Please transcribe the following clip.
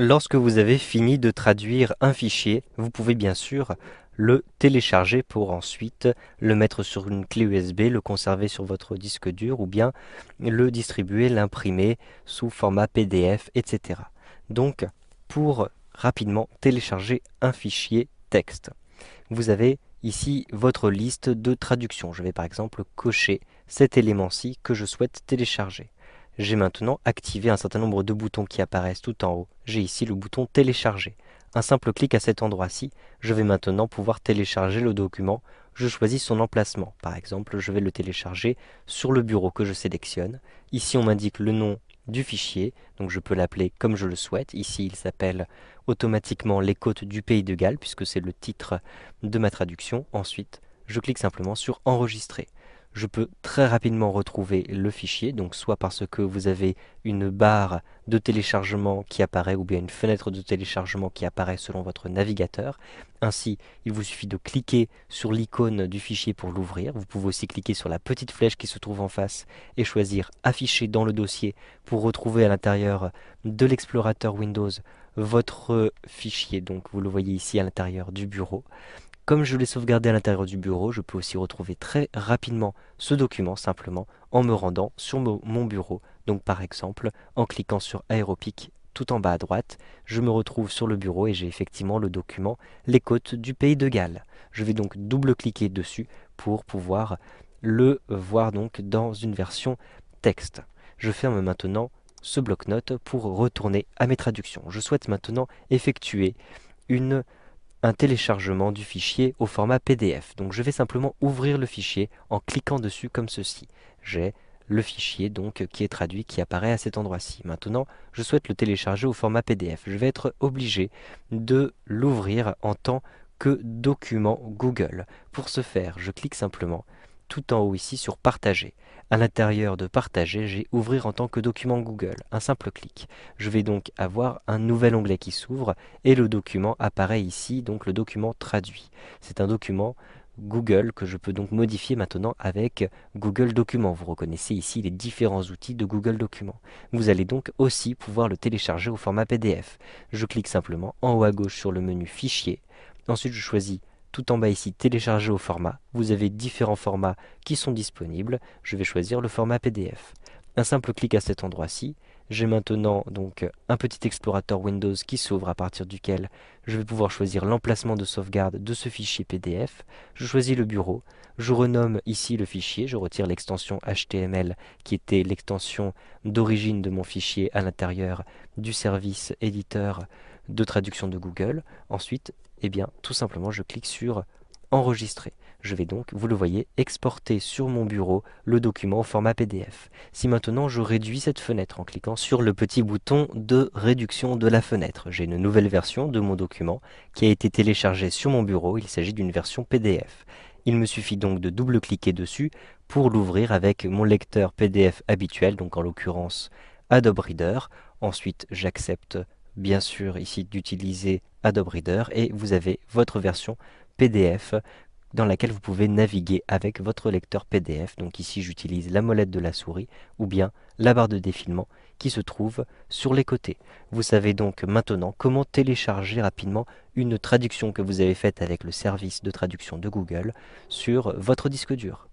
Lorsque vous avez fini de traduire un fichier, vous pouvez bien sûr le télécharger pour ensuite le mettre sur une clé USB, le conserver sur votre disque dur ou bien le distribuer, l'imprimer sous format PDF, etc. Donc, pour rapidement télécharger un fichier texte, vous avez ici votre liste de traduction. Je vais par exemple cocher cet élément-ci que je souhaite télécharger. J'ai maintenant activé un certain nombre de boutons qui apparaissent tout en haut. J'ai ici le bouton télécharger. Un simple clic à cet endroit-ci, je vais maintenant pouvoir télécharger le document. Je choisis son emplacement. Par exemple, je vais le télécharger sur le bureau que je sélectionne. Ici, on m'indique le nom du fichier, donc je peux l'appeler comme je le souhaite. Ici, il s'appelle automatiquement les côtes du pays de Galles, puisque c'est le titre de ma traduction. Ensuite, je clique simplement sur Enregistrer je peux très rapidement retrouver le fichier, donc soit parce que vous avez une barre de téléchargement qui apparaît ou bien une fenêtre de téléchargement qui apparaît selon votre navigateur. Ainsi, il vous suffit de cliquer sur l'icône du fichier pour l'ouvrir. Vous pouvez aussi cliquer sur la petite flèche qui se trouve en face et choisir afficher dans le dossier pour retrouver à l'intérieur de l'explorateur Windows votre fichier. Donc vous le voyez ici à l'intérieur du bureau. Comme je l'ai sauvegardé à l'intérieur du bureau, je peux aussi retrouver très rapidement ce document simplement en me rendant sur mon bureau. Donc par exemple, en cliquant sur Aéropic tout en bas à droite, je me retrouve sur le bureau et j'ai effectivement le document Les côtes du pays de Galles. Je vais donc double-cliquer dessus pour pouvoir le voir donc dans une version texte. Je ferme maintenant ce bloc-notes pour retourner à mes traductions. Je souhaite maintenant effectuer une un téléchargement du fichier au format PDF. Donc je vais simplement ouvrir le fichier en cliquant dessus comme ceci. J'ai le fichier donc qui est traduit, qui apparaît à cet endroit-ci. Maintenant, je souhaite le télécharger au format PDF. Je vais être obligé de l'ouvrir en tant que document Google. Pour ce faire, je clique simplement tout en haut ici sur Partager. À l'intérieur de Partager, j'ai Ouvrir en tant que document Google, un simple clic. Je vais donc avoir un nouvel onglet qui s'ouvre et le document apparaît ici, donc le document traduit. C'est un document Google que je peux donc modifier maintenant avec Google Documents. Vous reconnaissez ici les différents outils de Google Documents. Vous allez donc aussi pouvoir le télécharger au format PDF. Je clique simplement en haut à gauche sur le menu Fichier. Ensuite, je choisis tout en bas ici, télécharger au format. Vous avez différents formats qui sont disponibles. Je vais choisir le format PDF. Un simple clic à cet endroit-ci. J'ai maintenant donc un petit explorateur Windows qui s'ouvre à partir duquel je vais pouvoir choisir l'emplacement de sauvegarde de ce fichier PDF. Je choisis le bureau. Je renomme ici le fichier. Je retire l'extension HTML qui était l'extension d'origine de mon fichier à l'intérieur du service éditeur de traduction de Google. Ensuite, eh bien, tout simplement, je clique sur enregistrer. Je vais donc, vous le voyez, exporter sur mon bureau le document au format PDF. Si maintenant je réduis cette fenêtre en cliquant sur le petit bouton de réduction de la fenêtre, j'ai une nouvelle version de mon document qui a été téléchargée sur mon bureau, il s'agit d'une version PDF. Il me suffit donc de double-cliquer dessus pour l'ouvrir avec mon lecteur PDF habituel, donc en l'occurrence Adobe Reader. Ensuite, j'accepte bien sûr ici d'utiliser Adobe Reader et vous avez votre version PDF dans laquelle vous pouvez naviguer avec votre lecteur PDF. Donc ici j'utilise la molette de la souris ou bien la barre de défilement qui se trouve sur les côtés. Vous savez donc maintenant comment télécharger rapidement une traduction que vous avez faite avec le service de traduction de Google sur votre disque dur.